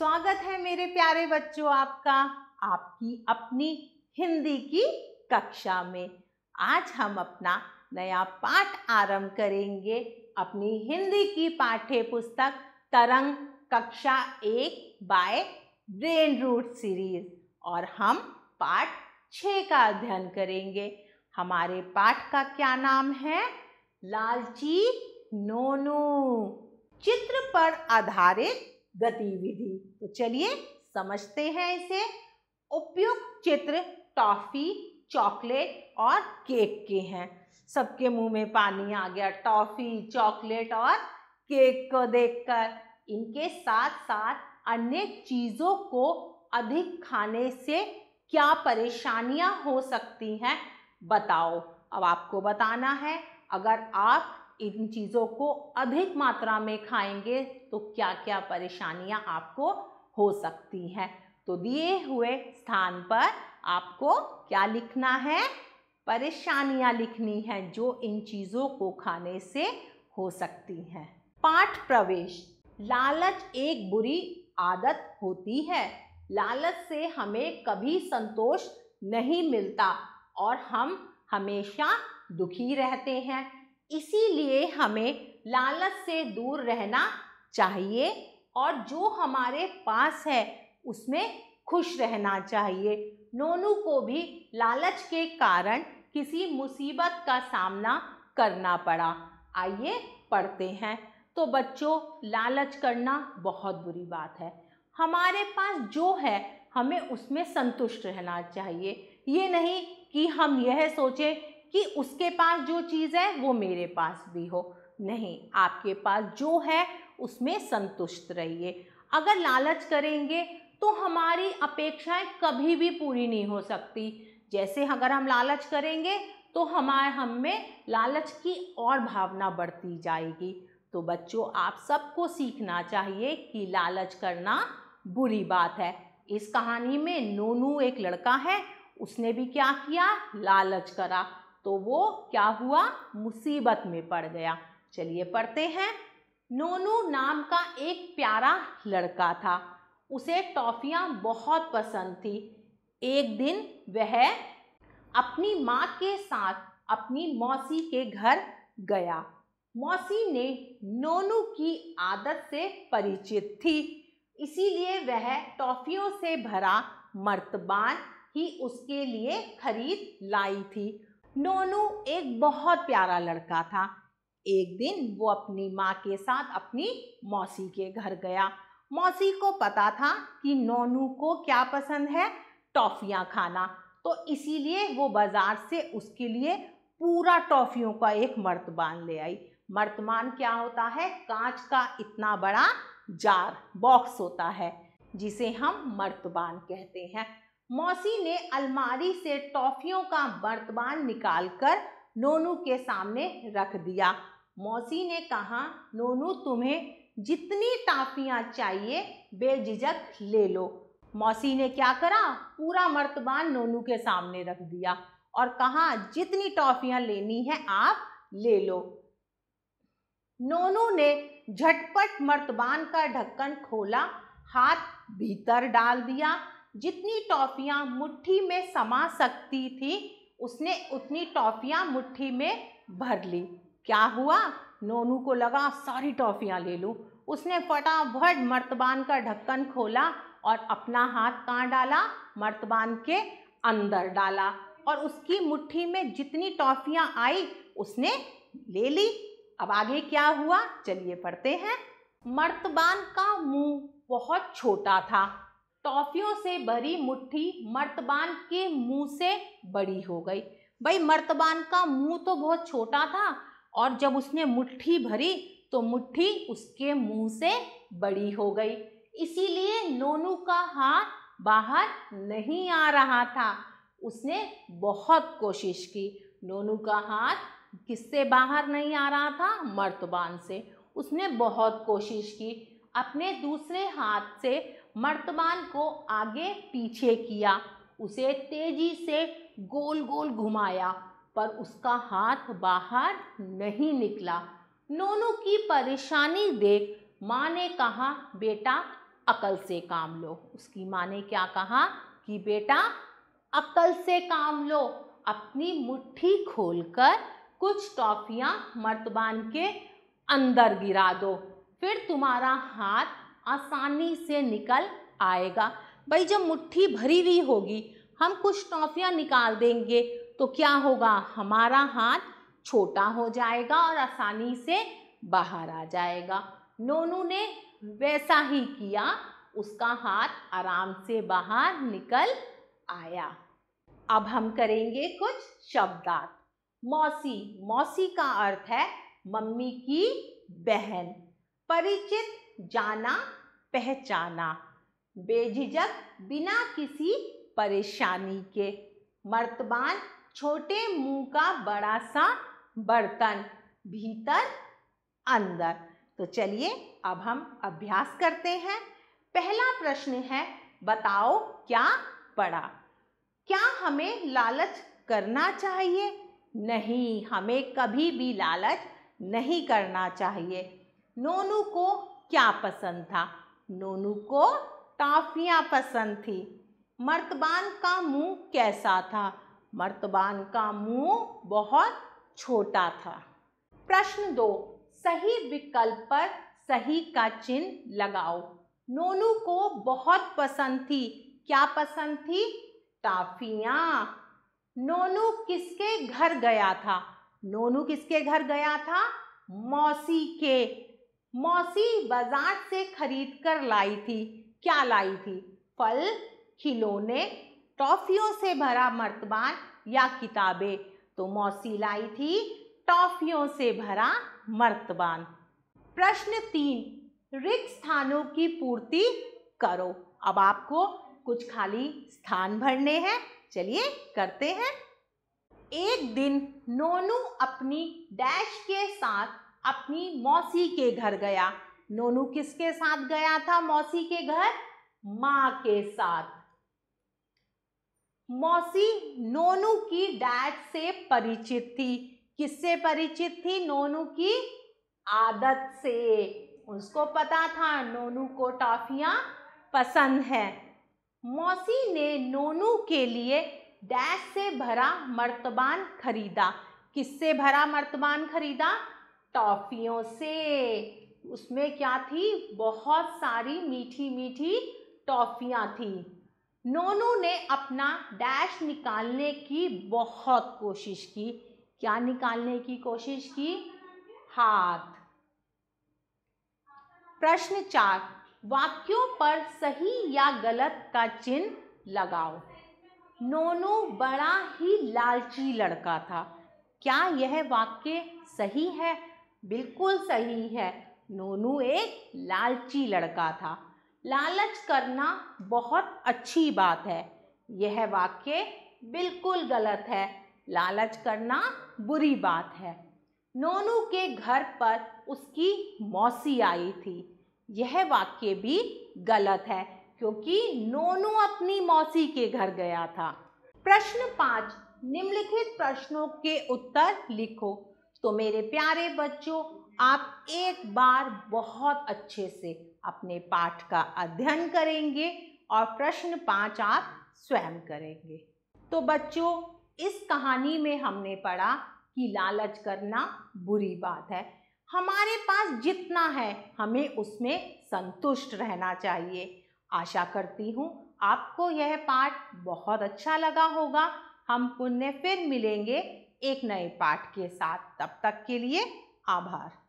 स्वागत है मेरे प्यारे बच्चों आपका आपकी अपनी हिंदी की कक्षा में आज हम अपना नया पाठ आरंभ करेंगे अपनी हिंदी की पाठ्य पुस्तक तरंग कक्षा एक बाय ब्रेन रूट सीरीज और हम पाठ छ का अध्ययन करेंगे हमारे पाठ का क्या नाम है लालची नोनू चित्र पर आधारित गतिविधि तो चलिए समझते हैं इसे उपयुक्त चित्र टॉफ़ी चॉकलेट और केक के हैं सबके मुंह में पानी आ गया टॉफ़ी चॉकलेट और केक को देखकर इनके साथ साथ अन्य चीज़ों को अधिक खाने से क्या परेशानियां हो सकती हैं बताओ अब आपको बताना है अगर आप इन चीज़ों को अधिक मात्रा में खाएंगे तो क्या क्या परेशानियां आपको हो सकती हैं तो दिए हुए स्थान पर आपको क्या लिखना है परेशानियां लिखनी हैं जो इन चीज़ों को खाने से हो सकती हैं पाठ प्रवेश लालच एक बुरी आदत होती है लालच से हमें कभी संतोष नहीं मिलता और हम हमेशा दुखी रहते हैं इसीलिए हमें लालच से दूर रहना चाहिए और जो हमारे पास है उसमें खुश रहना चाहिए नोनू को भी लालच के कारण किसी मुसीबत का सामना करना पड़ा आइए पढ़ते हैं तो बच्चों लालच करना बहुत बुरी बात है हमारे पास जो है हमें उसमें संतुष्ट रहना चाहिए ये नहीं कि हम यह सोचें कि उसके पास जो चीज़ है वो मेरे पास भी हो नहीं आपके पास जो है उसमें संतुष्ट रहिए अगर लालच करेंगे तो हमारी अपेक्षाएं कभी भी पूरी नहीं हो सकती जैसे अगर हम लालच करेंगे तो हमारे हम में लालच की और भावना बढ़ती जाएगी तो बच्चों आप सबको सीखना चाहिए कि लालच करना बुरी बात है इस कहानी में नोनू एक लड़का है उसने भी क्या किया लालच करा तो वो क्या हुआ मुसीबत में पड़ गया चलिए पढ़ते हैं नोनू नाम का एक प्यारा लड़का था उसे टॉफियां बहुत पसंद थी एक दिन वह अपनी माँ के साथ अपनी मौसी के घर गया मौसी ने नोनू की आदत से परिचित थी इसीलिए वह टॉफ़ियों से भरा मर्तबान ही उसके लिए खरीद लाई थी नोनू एक बहुत प्यारा लड़का था एक दिन वो अपनी माँ के साथ अपनी मौसी के घर गया मौसी को पता था कि नोनू को क्या पसंद है टॉफ़ियाँ खाना तो इसीलिए वो बाज़ार से उसके लिए पूरा टॉफ़ियों का एक मर्तबान ले आई मर्तमान क्या होता है कांच का इतना बड़ा जार बॉक्स होता है जिसे हम मर्तबान कहते हैं मौसी ने अलमारी से टॉफियों का बर्तबान निकालकर नोनू के सामने रख दिया मौसी ने कहा नोनू तुम्हें जितनी टाफियाँ चाहिए बेझिझक ले लो मौसी ने क्या करा पूरा मर्तबान नोनू के सामने रख दिया और कहा जितनी टॉफियाँ लेनी है आप ले लो नोनू ने झटपट मर्तबान का ढक्कन खोला हाथ भीतर डाल दिया जितनी टॉफियाँ मुट्ठी में समा सकती थी उसने उतनी टॉफियाँ मुट्ठी में भर ली क्या हुआ नोनू को लगा सारी टॉफियाँ ले लूँ उसने फटाफट मर्तबान का ढक्कन खोला और अपना हाथ कहाँ डाला मर्तबान के अंदर डाला और उसकी मुट्ठी में जितनी टॉफियाँ आई उसने ले ली अब आगे क्या हुआ चलिए पढ़ते हैं मर्तबान का मुंह बहुत छोटा था टॉफियों से भरी मुट्ठी मर्तबान के मुंह से बड़ी हो गई भाई मर्तबान का मुंह तो बहुत छोटा था और जब उसने मुट्ठी भरी तो मुट्ठी उसके मुंह से बड़ी हो गई इसीलिए नोनू का हाथ बाहर नहीं आ रहा था उसने बहुत कोशिश की नोनू का हाथ किससे बाहर नहीं आ रहा था मर्तबान से उसने बहुत कोशिश की अपने दूसरे हाथ से मर्तमान को आगे पीछे किया उसे तेजी से गोल गोल घुमाया पर उसका हाथ बाहर नहीं निकला नोनू की परेशानी देख माँ ने कहा बेटा अकल से काम लो उसकी माँ ने क्या कहा कि बेटा अकल से काम लो अपनी मुट्ठी खोलकर कुछ टॉफियाँ मर्तबान के अंदर गिरा दो फिर तुम्हारा हाथ आसानी से निकल आएगा भाई जब मुट्ठी भरी हुई होगी हम कुछ टॉफियाँ निकाल देंगे तो क्या होगा हमारा हाथ छोटा हो जाएगा और आसानी से बाहर आ जाएगा नोनू ने वैसा ही किया उसका हाथ आराम से बाहर निकल आया अब हम करेंगे कुछ शब्दार्थ मौसी मौसी का अर्थ है मम्मी की बहन परिचित जाना पहचाना बेझिझक बिना किसी परेशानी के मर्तबान छोटे मुंह का बड़ा सा बर्तन भीतर अंदर तो चलिए अब हम अभ्यास करते हैं पहला प्रश्न है बताओ क्या पड़ा क्या हमें लालच करना चाहिए नहीं हमें कभी भी लालच नहीं करना चाहिए नोनू को क्या पसंद था नोनू को टाफियाँ पसंद थी मर्तबान का मुंह कैसा था मर्तबान का मुंह बहुत छोटा था प्रश्न दो सही विकल्प पर सही का चिन्ह लगाओ नोनू को बहुत पसंद थी क्या पसंद थी टाफियाँ नोनू किसके घर गया था नोनू किसके घर गया था मौसी के मौसी बाजार से खरीद कर लाई थी क्या लाई थी फल खिलौने टॉफियों से भरा मर्तबान या किताबें तो मौसी लाई थी टॉफियों से भरा मर्तबान प्रश्न तीन रिक्त स्थानों की पूर्ति करो अब आपको कुछ खाली स्थान भरने हैं चलिए करते हैं एक दिन नोनू अपनी डैश के साथ अपनी मौसी के घर गया नोनू किसके साथ गया था मौसी के घर माँ के साथ मौसी नोनू की डैड से परिचित थी किससे परिचित थी नोनू की आदत से उसको पता था नोनू को टॉफियाँ पसंद है मौसी ने नोनू के लिए डैश से भरा मर्तबान खरीदा किससे भरा मर्तबान खरीदा टॉफियों से उसमें क्या थी बहुत सारी मीठी मीठी टॉफियाँ थी नोनू ने अपना डैश निकालने की बहुत कोशिश की क्या निकालने की कोशिश की हाथ प्रश्न चार वाक्यों पर सही या गलत का चिन्ह लगाओ नोनू बड़ा ही लालची लड़का था क्या यह वाक्य सही है बिल्कुल सही है नोनू एक लालची लड़का था लालच करना बहुत अच्छी बात है यह वाक्य बिल्कुल गलत है लालच करना बुरी बात है नोनू के घर पर उसकी मौसी आई थी यह वाक्य भी गलत है क्योंकि नोनू अपनी मौसी के घर गया था प्रश्न पाँच निम्नलिखित प्रश्नों के उत्तर लिखो तो मेरे प्यारे बच्चों आप एक बार बहुत अच्छे से अपने पाठ का अध्ययन करेंगे और प्रश्न पाँच आप स्वयं करेंगे तो बच्चों इस कहानी में हमने पढ़ा कि लालच करना बुरी बात है हमारे पास जितना है हमें उसमें संतुष्ट रहना चाहिए आशा करती हूँ आपको यह पाठ बहुत अच्छा लगा होगा हम पुण्य फिर मिलेंगे एक नए पाठ के साथ तब तक के लिए आभार